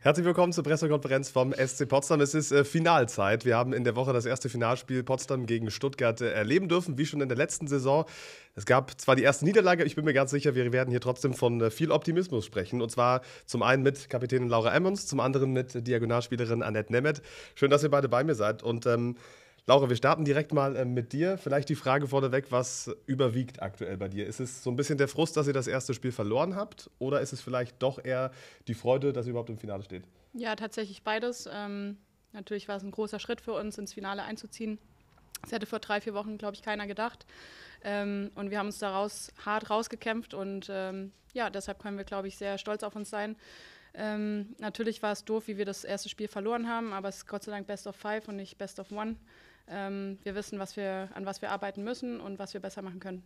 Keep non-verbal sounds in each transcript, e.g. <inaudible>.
Herzlich willkommen zur Pressekonferenz vom SC Potsdam. Es ist äh, Finalzeit. Wir haben in der Woche das erste Finalspiel Potsdam gegen Stuttgart äh, erleben dürfen, wie schon in der letzten Saison. Es gab zwar die erste Niederlage, ich bin mir ganz sicher, wir werden hier trotzdem von äh, viel Optimismus sprechen. Und zwar zum einen mit Kapitänin Laura Emmons, zum anderen mit Diagonalspielerin Annette Nemeth. Schön, dass ihr beide bei mir seid. Und ähm, Laura, wir starten direkt mal äh, mit dir. Vielleicht die Frage vorneweg, was überwiegt aktuell bei dir? Ist es so ein bisschen der Frust, dass ihr das erste Spiel verloren habt? Oder ist es vielleicht doch eher die Freude, dass ihr überhaupt im Finale steht? Ja, tatsächlich beides. Ähm, natürlich war es ein großer Schritt für uns, ins Finale einzuziehen. Das hätte vor drei, vier Wochen, glaube ich, keiner gedacht. Ähm, und wir haben uns daraus hart rausgekämpft und ähm, ja, deshalb können wir, glaube ich, sehr stolz auf uns sein. Ähm, natürlich war es doof, wie wir das erste Spiel verloren haben, aber es ist Gott sei Dank Best of Five und nicht Best of One ähm, wir wissen, was wir, an was wir arbeiten müssen und was wir besser machen können.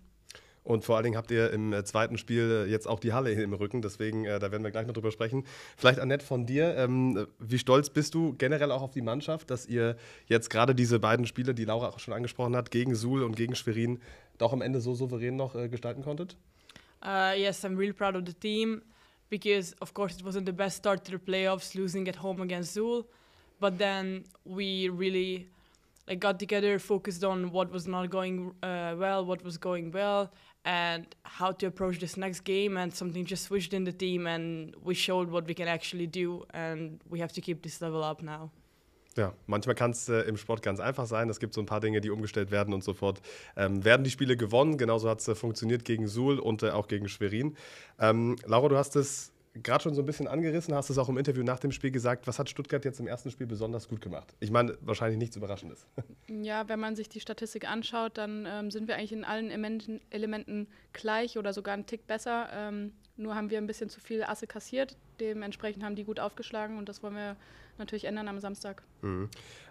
Und vor allen Dingen habt ihr im äh, zweiten Spiel äh, jetzt auch die Halle im Rücken. Deswegen, äh, da werden wir gleich noch drüber sprechen. Vielleicht, Annette, von dir. Ähm, wie stolz bist du generell auch auf die Mannschaft, dass ihr jetzt gerade diese beiden Spiele, die Laura auch schon angesprochen hat, gegen Suhl und gegen Schwerin, doch am Ende so souverän noch gestalten konntet? Uh, yes, I'm really proud of the team because, of course, it wasn't the best start to the playoffs, losing at home against Zul. But then we really like got together, focused on what was not going uh, well, what was going well, and how to approach this next game. And something just switched in the team, and we showed what we can actually do. And we have to keep this level up now. Ja, manchmal kann es äh, im Sport ganz einfach sein. Es gibt so ein paar Dinge, die umgestellt werden und so fort. Ähm, werden die Spiele gewonnen? Genauso hat es äh, funktioniert gegen Suhl und äh, auch gegen Schwerin. Ähm, Laura, du hast es gerade schon so ein bisschen angerissen, hast es auch im Interview nach dem Spiel gesagt. Was hat Stuttgart jetzt im ersten Spiel besonders gut gemacht? Ich meine, wahrscheinlich nichts Überraschendes. <laughs> Ja, wenn man sich die Statistik anschaut, dann ähm, sind wir eigentlich in allen Elementen, Elementen, gleich oder sogar einen Tick besser. Ähm, nur haben wir ein bisschen zu viele Asse kassiert. Dementsprechend haben die gut aufgeschlagen und das wollen wir natürlich ändern am Samstag. Mhm.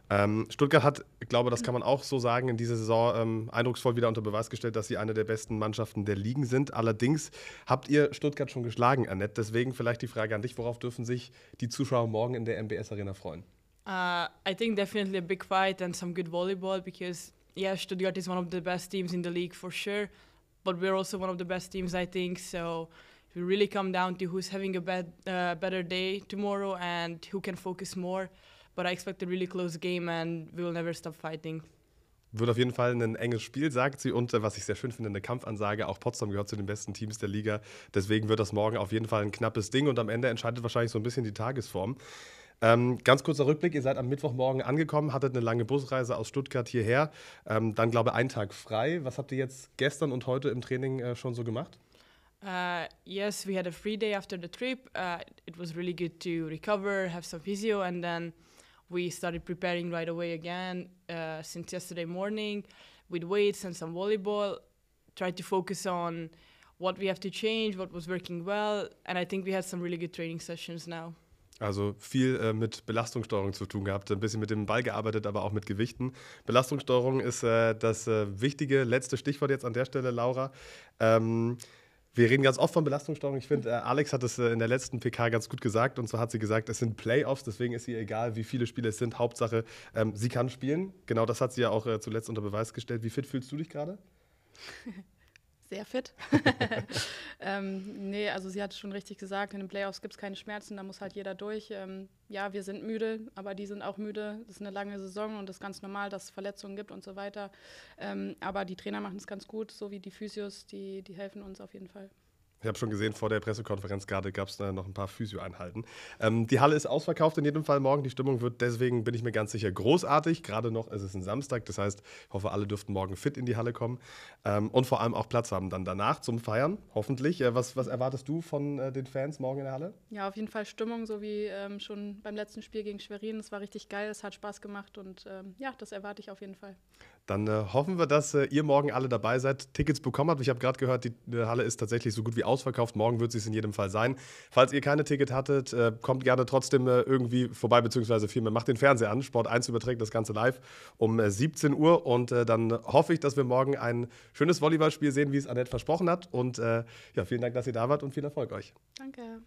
Ähm, Stuttgart hat, ich glaube, das kann man auch so sagen, in dieser Saison ähm, eindrucksvoll wieder unter Beweis gestellt, dass sie eine der besten Mannschaften der Ligen sind. Allerdings habt ihr Stuttgart schon geschlagen, Annette. Deswegen vielleicht die Frage an dich: Worauf dürfen sich die Zuschauer morgen in der MBS Arena freuen? Uh, I think definitely a big fight and some good volleyball because yeah, Stuttgart is one of the best teams in the league for sure, but we're also one of the best teams I think. So it will really come down to who's having a bad, uh, better day tomorrow and who can focus more. But I expect a really close game and we will never stop fighting. Wird auf jeden Fall ein enges Spiel, sagt sie. Und äh, was ich sehr schön finde, eine Kampfansage. Auch Potsdam gehört zu den besten Teams der Liga. Deswegen wird das morgen auf jeden Fall ein knappes Ding. Und am Ende entscheidet wahrscheinlich so ein bisschen die Tagesform. Ähm, ganz kurzer Rückblick, ihr seid am Mittwochmorgen angekommen, hattet eine lange Busreise aus Stuttgart hierher, ähm, dann glaube ich einen Tag frei. Was habt ihr jetzt gestern und heute im Training äh, schon so gemacht? Uh, yes, we had a free day after the trip. Uh, it was really good to recover, have some physio, and then we started preparing right away again uh, since yesterday morning with weights and some volleyball. Tried to focus on what we have to change, what was working well, and I think we had some really good training sessions now. Also viel äh, mit Belastungssteuerung zu tun gehabt, ein bisschen mit dem Ball gearbeitet, aber auch mit Gewichten. Belastungssteuerung ist äh, das äh, wichtige letzte Stichwort jetzt an der Stelle, Laura. Ähm, wir reden ganz oft von Belastungssteuerung. Ich finde, äh, Alex hat es äh, in der letzten PK ganz gut gesagt. Und zwar hat sie gesagt, es sind Playoffs, deswegen ist ihr egal, wie viele Spiele es sind. Hauptsache, ähm, sie kann spielen. Genau das hat sie ja auch äh, zuletzt unter Beweis gestellt. Wie fit fühlst du dich gerade? <laughs> sehr fit. <laughs> ähm, nee, also sie hat schon richtig gesagt, in den Playoffs gibt es keine Schmerzen, da muss halt jeder durch. Ähm, ja, wir sind müde, aber die sind auch müde. Das ist eine lange Saison und das ist ganz normal, dass es Verletzungen gibt und so weiter. Ähm, aber die Trainer machen es ganz gut, so wie die Physios, die, die helfen uns auf jeden Fall. Ich habe schon gesehen, vor der Pressekonferenz gerade gab es noch ein paar Physio-Einheiten. Ähm, die Halle ist ausverkauft in jedem Fall morgen. Die Stimmung wird deswegen, bin ich mir ganz sicher, großartig. Gerade noch, ist es ein Samstag, das heißt, ich hoffe, alle dürften morgen fit in die Halle kommen ähm, und vor allem auch Platz haben dann danach zum Feiern, hoffentlich. Äh, was, was erwartest du von äh, den Fans morgen in der Halle? Ja, auf jeden Fall Stimmung, so wie ähm, schon beim letzten Spiel gegen Schwerin. Es war richtig geil, es hat Spaß gemacht und ähm, ja, das erwarte ich auf jeden Fall. Dann äh, hoffen wir, dass äh, ihr morgen alle dabei seid, Tickets bekommen habt. Ich habe gerade gehört, die, die Halle ist tatsächlich so gut wie ausverkauft. Morgen wird sie es in jedem Fall sein. Falls ihr keine Ticket hattet, äh, kommt gerne trotzdem äh, irgendwie vorbei, beziehungsweise vielmehr macht den Fernseher an. Sport 1 überträgt das Ganze live um 17 äh, Uhr. Und äh, dann hoffe ich, dass wir morgen ein schönes Volleyballspiel sehen, wie es Annette versprochen hat. Und ja, vielen Dank, dass ihr da wart und viel Erfolg euch. Danke.